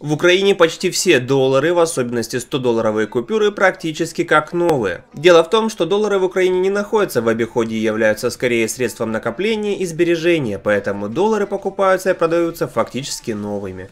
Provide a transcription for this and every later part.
В Украине почти все доллары, в особенности 100-долларовые купюры, практически как новые. Дело в том, что доллары в Украине не находятся в обиходе и являются скорее средством накопления и сбережения, поэтому доллары покупаются и продаются фактически новыми.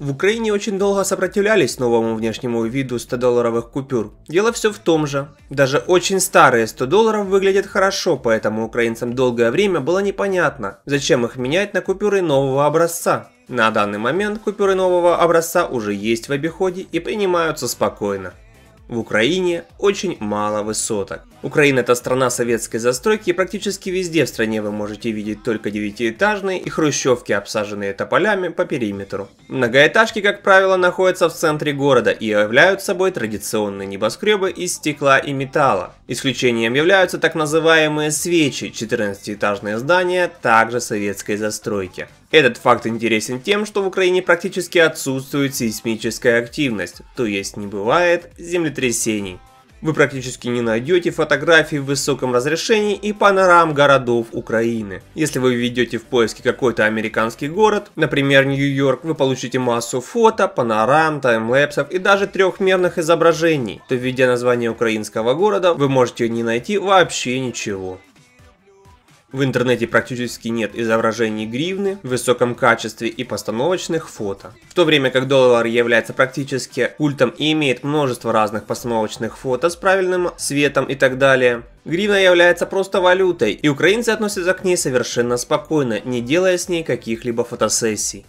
В Украине очень долго сопротивлялись новому внешнему виду 100-долларовых купюр. Дело все в том же. Даже очень старые 100 долларов выглядят хорошо, поэтому украинцам долгое время было непонятно, зачем их менять на купюры нового образца. На данный момент купюры нового образца уже есть в обиходе и принимаются спокойно. В Украине очень мало высоток. Украина это страна советской застройки и практически везде в стране вы можете видеть только девятиэтажные и хрущевки, обсаженные тополями по периметру. Многоэтажки, как правило, находятся в центре города и являются собой традиционные небоскребы из стекла и металла. Исключением являются так называемые свечи, 14-этажные здания также советской застройки. Этот факт интересен тем, что в Украине практически отсутствует сейсмическая активность, то есть не бывает землетрясений. Вы практически не найдете фотографий в высоком разрешении и панорам городов Украины. Если вы введете в поиске какой-то американский город, например Нью-Йорк, вы получите массу фото, панорам, таймлэпсов и даже трехмерных изображений, то введя название украинского города, вы можете не найти вообще ничего. В интернете практически нет изображений гривны в высоком качестве и постановочных фото. В то время как доллар является практически культом и имеет множество разных постановочных фото с правильным светом и так далее, Гривна является просто валютой, и украинцы относятся к ней совершенно спокойно, не делая с ней каких-либо фотосессий.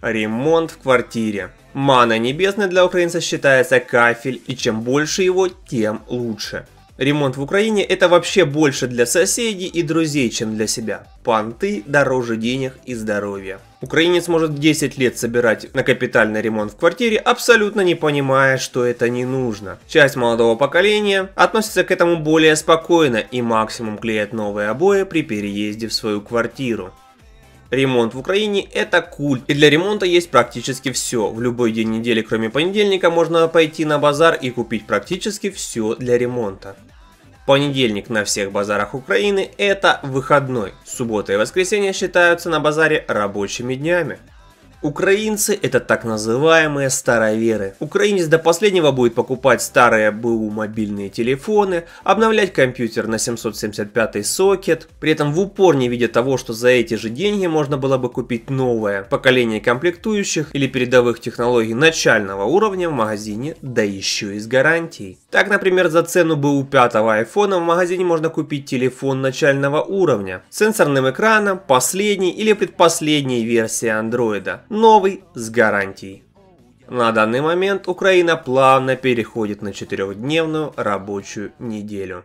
Ремонт в квартире. Мана небесная для украинца считается кафель, и чем больше его, тем лучше. Ремонт в Украине это вообще больше для соседей и друзей, чем для себя. Панты дороже денег и здоровья. Украинец может 10 лет собирать на капитальный ремонт в квартире, абсолютно не понимая, что это не нужно. Часть молодого поколения относится к этому более спокойно и максимум клеят новые обои при переезде в свою квартиру. Ремонт в Украине – это культ, и для ремонта есть практически все. В любой день недели, кроме понедельника, можно пойти на базар и купить практически все для ремонта. Понедельник на всех базарах Украины – это выходной. Суббота и воскресенье считаются на базаре рабочими днями. Украинцы – это так называемые староверы. Украинец до последнего будет покупать старые БУ мобильные телефоны, обновлять компьютер на 775 сокет, при этом в упор не видя того, что за эти же деньги можно было бы купить новое поколение комплектующих или передовых технологий начального уровня в магазине, да еще и с гарантией. Так, например, за цену БУ-5 iPhone в магазине можно купить телефон начального уровня с сенсорным экраном, последней или предпоследней версии андроида, новый с гарантией. На данный момент Украина плавно переходит на четырехдневную рабочую неделю.